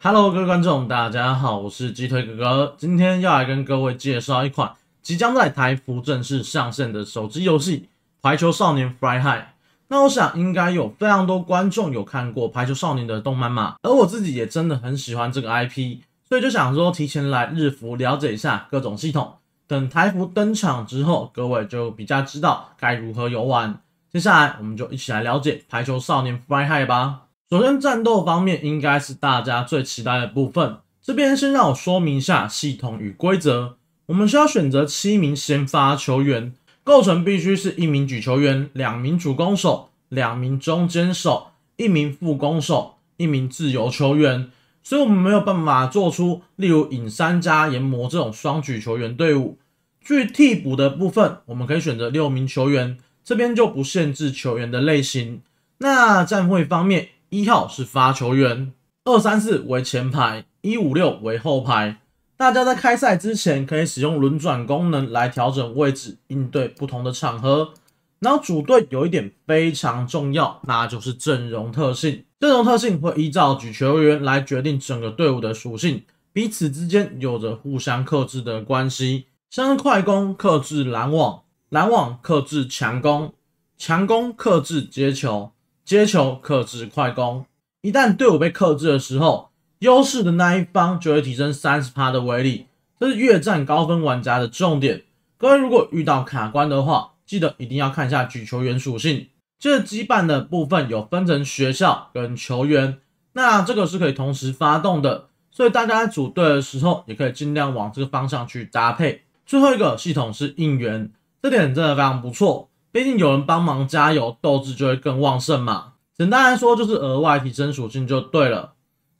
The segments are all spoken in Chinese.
Hello，各位观众，大家好，我是鸡腿哥哥，今天要来跟各位介绍一款即将在台服正式上线的手机游戏《排球少年》f r y High。那我想应该有非常多观众有看过《排球少年》的动漫嘛，而我自己也真的很喜欢这个 IP，所以就想说提前来日服了解一下各种系统，等台服登场之后，各位就比较知道该如何游玩。接下来我们就一起来了解《排球少年》f r y High 吧。首先，战斗方面应该是大家最期待的部分。这边先让我说明一下系统与规则。我们需要选择七名先发球员，构成必须是一名举球员、两名主攻手、两名中间手、一名副攻手、一名自由球员。所以，我们没有办法做出例如影三加研磨这种双举球员队伍。至于替补的部分，我们可以选择六名球员，这边就不限制球员的类型。那战会方面。一号是发球员，二三四为前排，一五六为后排。大家在开赛之前可以使用轮转功能来调整位置，应对不同的场合。然后主队有一点非常重要，那就是阵容特性。阵容特性会依照举球员来决定整个队伍的属性，彼此之间有着互相克制的关系，像是快攻克制拦网，拦网克制强攻，强攻克制接球。接球克制快攻，一旦队伍被克制的时候，优势的那一方就会提升三十趴的威力。这是越战高分玩家的重点。各位如果遇到卡关的话，记得一定要看一下举球员属性。这羁绊的部分有分成学校跟球员，那这个是可以同时发动的，所以大家在组队的时候也可以尽量往这个方向去搭配。最后一个系统是应援，这点真的非常不错。毕竟有人帮忙加油，斗志就会更旺盛嘛。简单来说就是额外提升属性就对了。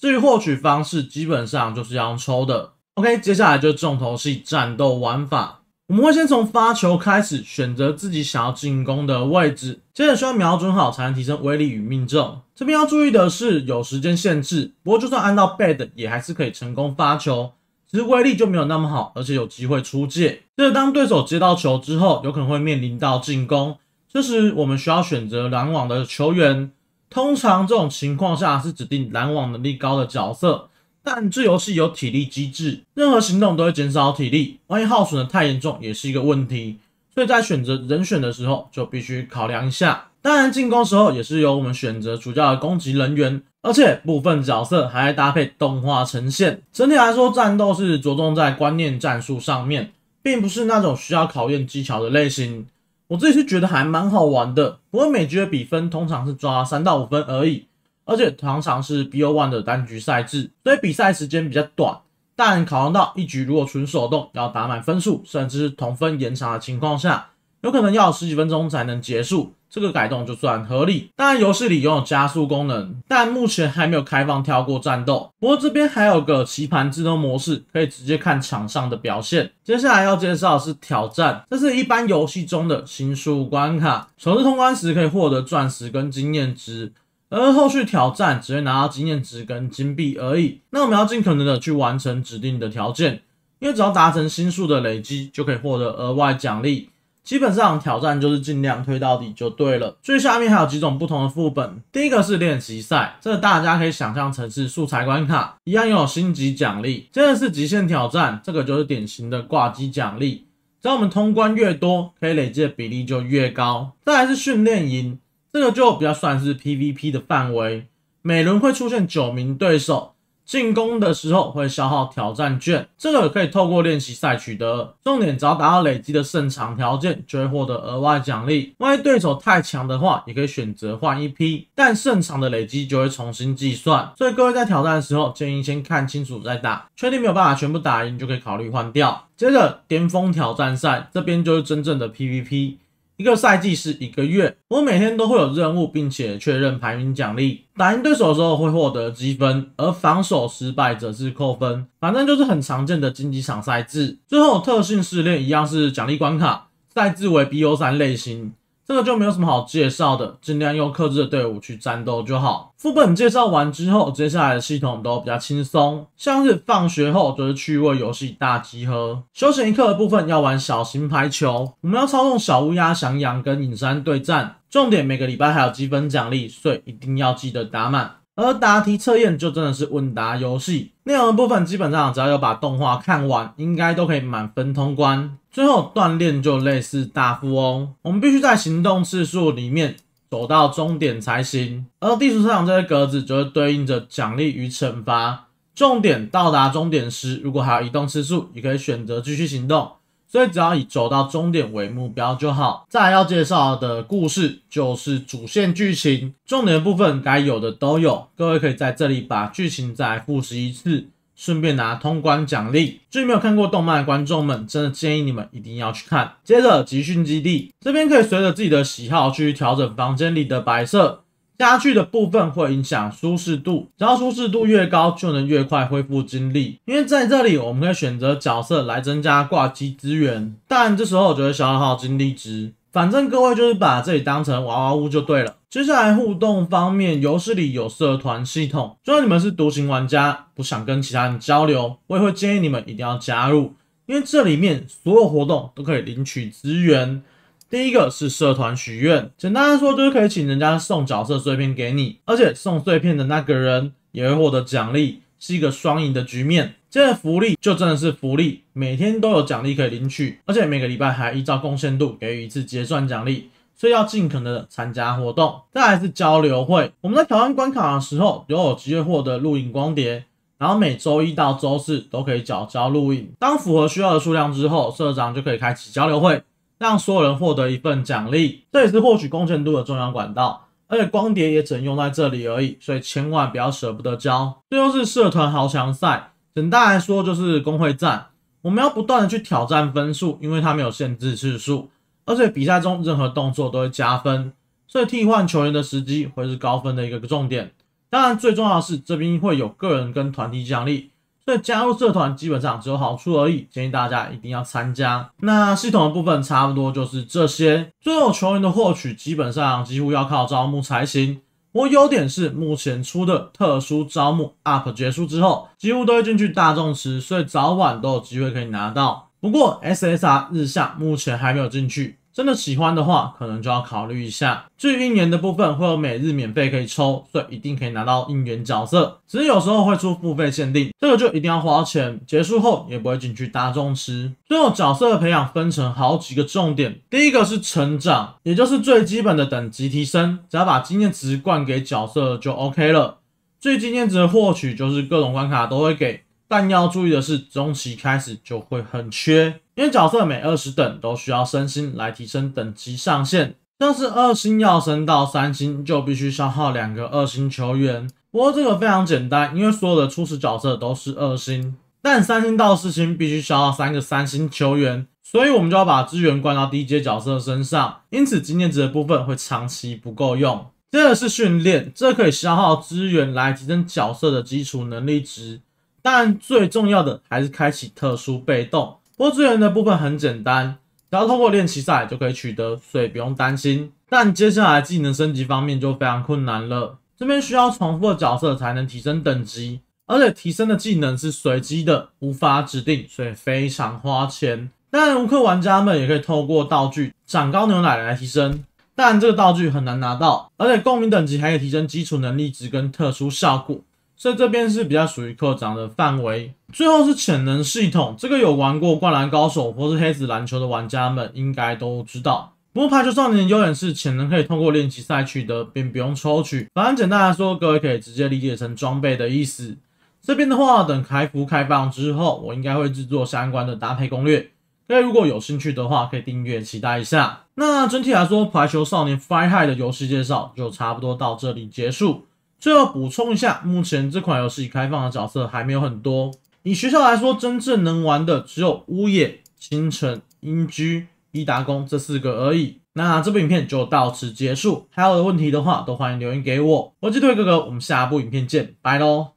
至于获取方式，基本上就是这样抽的。OK，接下来就是重头戏——战斗玩法。我们会先从发球开始，选择自己想要进攻的位置，接着需要瞄准好，才能提升威力与命中。这边要注意的是有时间限制，不过就算按到 bad 也还是可以成功发球。其实威力就没有那么好，而且有机会出界。这是当对手接到球之后，有可能会面临到进攻，这时我们需要选择拦网的球员。通常这种情况下是指定拦网能力高的角色，但这游戏有体力机制，任何行动都会减少体力，万一耗损的太严重也是一个问题。所以在选择人选的时候，就必须考量一下。当然，进攻时候也是由我们选择主教的攻击人员，而且部分角色还搭配动画呈现。整体来说，战斗是着重在观念战术上面，并不是那种需要考验技巧的类型。我自己是觉得还蛮好玩的，不过每局的比分通常是抓三到五分而已，而且通常是 BO1 的单局赛制，所以比赛时间比较短。但考虑到一局如果纯手动要打满分数，甚至是同分延长的情况下。有可能要十几分钟才能结束，这个改动就算合理。当然，游戏里拥有加速功能，但目前还没有开放跳过战斗。过这边还有个棋盘自动模式，可以直接看场上的表现。接下来要介绍是挑战，这是一般游戏中的星数关卡。首次通关时可以获得钻石跟经验值，而后续挑战只会拿到经验值跟金币而已。那我们要尽可能的去完成指定的条件，因为只要达成星数的累积，就可以获得额外奖励。基本上挑战就是尽量推到底就对了。最下面还有几种不同的副本，第一个是练习赛，这个大家可以想象成是素材关卡，一样有星级奖励。接着是极限挑战，这个就是典型的挂机奖励，只要我们通关越多，可以累积的比例就越高。再来是训练营，这个就比较算是 PVP 的范围，每轮会出现九名对手。进攻的时候会消耗挑战券，这个可以透过练习赛取得。重点只要达到累积的胜场条件，就会获得额外奖励。万一对手太强的话，也可以选择换一批，但胜场的累积就会重新计算。所以各位在挑战的时候，建议先看清楚再打，确定没有办法全部打赢，就可以考虑换掉。接着巅峰挑战赛这边就是真正的 PVP。一个赛季是一个月，我每天都会有任务，并且确认排名奖励。打赢对手的时候会获得积分，而防守失败则是扣分。反正就是很常见的竞技场赛制。最后特性试炼一样是奖励关卡，赛制为 BO3 类型。这个就没有什么好介绍的，尽量用克制的队伍去战斗就好。副本介绍完之后，接下来的系统都比较轻松，像是放学后就是趣味游戏大集合，休闲一刻的部分要玩小型排球，我们要操纵小乌鸦翔阳跟隐山对战。重点每个礼拜还有积分奖励，所以一定要记得打满。而答题测验就真的是问答游戏，内容部分基本上只要有把动画看完，应该都可以满分通关。最后锻炼就类似大富翁，我们必须在行动次数里面走到终点才行。而地图上这些格子就会对应着奖励与惩罚。重点到达终点时，如果还有移动次数，也可以选择继续行动。所以只要以走到终点为目标就好。再要介绍的故事就是主线剧情，重点部分该有的都有，各位可以在这里把剧情再复习一次，顺便拿通关奖励。至于没有看过动漫的观众们，真的建议你们一定要去看。接着集训基地这边可以随着自己的喜好去调整房间里的白色，家具的部分会影响舒适度，只要舒适度越高，就能越快恢复精力。因为在这里，我们可以选择角色来增加挂机资源，但这时候就会消耗精力值。反正各位就是把这里当成娃娃屋就对了。接下来互动方面，游戏里有社团系统，就算你们是独行玩家，不想跟其他人交流，我也会建议你们一定要加入，因为这里面所有活动都可以领取资源。第一个是社团许愿，简单来说就是可以请人家送角色碎片给你，而且送碎片的那个人也会获得奖励，是一个双赢的局面。这个福利就真的是福利，每天都有奖励可以领取，而且每个礼拜还依照贡献度给予一次结算奖励，所以要尽可能的参加活动。再来是交流会，我们在挑战关卡的时候，都有机会获得录影光碟，然后每周一到周四都可以缴交录影，当符合需要的数量之后，社长就可以开启交流会。让所有人获得一份奖励，这也是获取公献度的重要管道。而且光碟也只能用在这里而已，所以千万不要舍不得交。最后是社团豪强赛，简单来说就是公会战。我们要不断的去挑战分数，因为它没有限制次数，而且比赛中任何动作都会加分。所以替换球员的时机会是高分的一个重点。当然，最重要的是这边会有个人跟团体奖励。以加入社团基本上只有好处而已，建议大家一定要参加。那系统的部分差不多就是这些。最后球员的获取基本上几乎要靠招募才行。我优点是目前出的特殊招募 UP 结束之后，几乎都会进去大众池，所以早晚都有机会可以拿到。不过 SSR 日向目前还没有进去。真的喜欢的话，可能就要考虑一下。至于应援的部分，会有每日免费可以抽，所以一定可以拿到应援角色。只是有时候会出付费限定，这个就一定要花钱。结束后也不会进去大众池。最后角色的培养分成好几个重点，第一个是成长，也就是最基本的等级提升，只要把经验值灌给角色就 OK 了。最经验值的获取就是各种关卡都会给。但要注意的是，中期开始就会很缺，因为角色每二十等都需要升星来提升等级上限。但是，二星要升到三星就必须消耗两个二星球员。不过，这个非常简单，因为所有的初始角色都是二星。但三星到四星必须消耗三个三星球员，所以我们就要把资源灌到低阶角色身上。因此，经验值的部分会长期不够用。这是训练，这可以消耗资源来提升角色的基础能力值。但最重要的还是开启特殊被动。波之源的部分很简单，只要通过练习赛就可以取得，所以不用担心。但接下来技能升级方面就非常困难了，这边需要重复的角色才能提升等级，而且提升的技能是随机的，无法指定，所以非常花钱。当然，无氪玩家们也可以透过道具长高牛奶来提升，但这个道具很难拿到，而且共鸣等级还可以提升基础能力值跟特殊效果。所以这边是比较属于科长的范围。最后是潜能系统，这个有玩过《灌篮高手》或是《黑子篮球》的玩家们应该都知道。不过排球少年的优点是潜能可以通过练习赛取得，并不用抽取。反正简单来说，各位可以直接理解成装备的意思。这边的话，等开服开放之后，我应该会制作相关的搭配攻略。各位如果有兴趣的话，可以订阅期待一下。那整体来说，《排球少年》f i r e High 的游戏介绍就差不多到这里结束。最后补充一下，目前这款游戏开放的角色还没有很多。以学校来说，真正能玩的只有乌野、清城、英居、伊达宫这四个而已。那这部影片就到此结束。还有问题的话，都欢迎留言给我。我是退哥哥，我们下部影片见，拜喽。